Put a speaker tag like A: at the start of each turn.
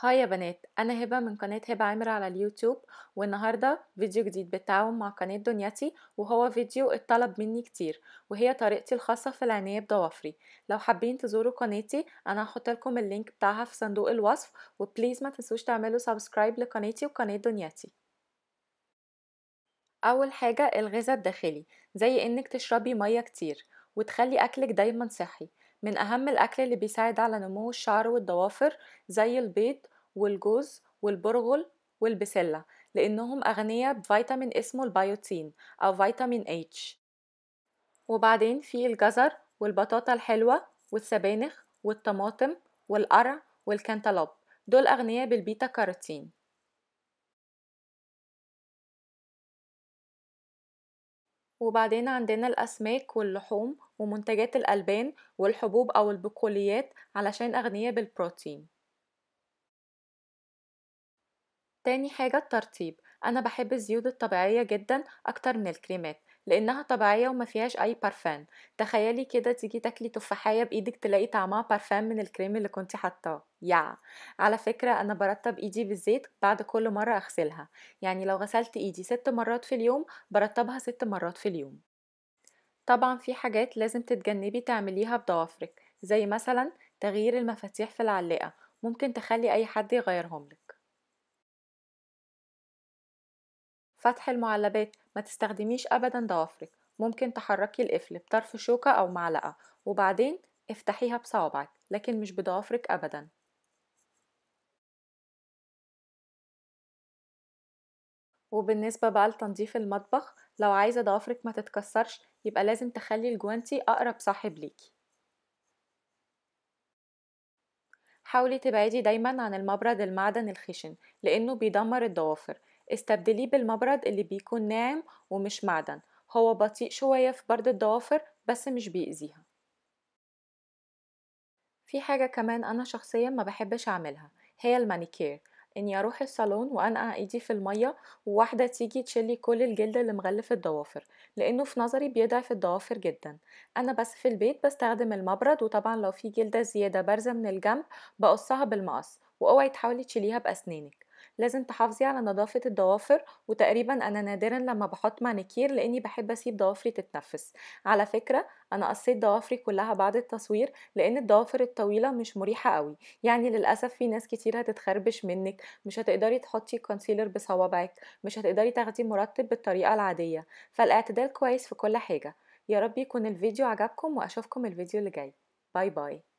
A: هاي يا بنات انا هبه من قناه هبه عامر على اليوتيوب والنهارده فيديو جديد بالتعاون مع قناه دنيتي وهو فيديو اتطلب مني كتير وهي طريقتي الخاصه في العنايه بضوافري لو حابين تزوروا قناتي انا هحط لكم اللينك بتاعها في صندوق الوصف وبليز ما تنسوش تعملوا سبسكرايب لقناتي وقناه دنيتي اول حاجه الغذاء الداخلي زي انك تشربي ميه كتير وتخلي اكلك دايما صحي من أهم الأكل اللي بيساعد على نمو الشعر والضوافر زي البيض والجوز والبرغل والبسلة لأنهم أغنية بفيتامين اسمه البيوتين أو فيتامين H وبعدين في الجزر والبطاطا الحلوة والسبانخ والطماطم والقرع والكنتالوب
B: دول أغنية بالبيتا كاروتين وبعدين عندنا الأسماك واللحوم ومنتجات
A: الألبان والحبوب أو البقوليات علشان أغنية بالبروتين تاني حاجة الترطيب أنا بحب الزيوت الطبيعية جدا أكتر من الكريمات لانها طبيعيه وما فيهاش اي بارفان تخيلي كده تيجي تاكلي تفاحيه بايدك تلاقي طعمها بارفان من الكريم اللي كنت حاطاه يا على فكره انا برطب ايدي بالزيت بعد كل مره اغسلها يعني لو غسلت ايدي ست مرات في اليوم برطبها ست مرات في اليوم طبعا في حاجات لازم تتجنبي تعمليها بضوافرك زي مثلا تغيير المفاتيح في العلاقه ممكن تخلي اي حد يغيرهم لك فتح المعلبات ما تستخدميش أبدا ضوافرك ممكن تحركي القفل بطرف شوكة أو معلقة
B: وبعدين افتحيها بصوابعك لكن مش بضوافرك أبدا وبالنسبة بقى لتنظيف المطبخ لو عايزة ضوافرك ما تتكسرش يبقى لازم تخلي الجوانتي أقرب صاحب ليكي
A: حاولي تبعدي دايما عن المبرد المعدن الخشن لأنه بيدمر الضوافر استبدليه بالمبرد اللي بيكون ناعم ومش معدن هو بطيء شوية في برد الضوافر بس مش بيأذيها في حاجة كمان أنا شخصيا ما بحبش أعملها هي المانيكير إني أروح الصالون وأنقع إيدي في المية وواحدة تيجي تشلي كل الجلد اللي مغلف الضوافر لأنه في نظري بيضعف الضوافر جدا أنا بس في البيت بستخدم المبرد وطبعا لو في جلدة زيادة بارزة من الجنب بقصها بالمقص وأوعي تحاولي تشيليها بأسنانك لازم تحافظي على نظافة الضوافر وتقريبا أنا نادرا لما بحط مانيكير لأني بحب أسيب ضوافري تتنفس على فكرة أنا قصيت ضوافري كلها بعد التصوير لأن الضوافر الطويلة مش مريحة قوي يعني للأسف في ناس كتير هتتخربش منك مش هتقدري تحطي كونسيلر بصوابعك مش هتقدري تاخدي مرتب بالطريقة العادية فالاعتدال كويس في كل حاجة يا رب يكون الفيديو عجبكم وأشوفكم الفيديو اللي جاي باي باي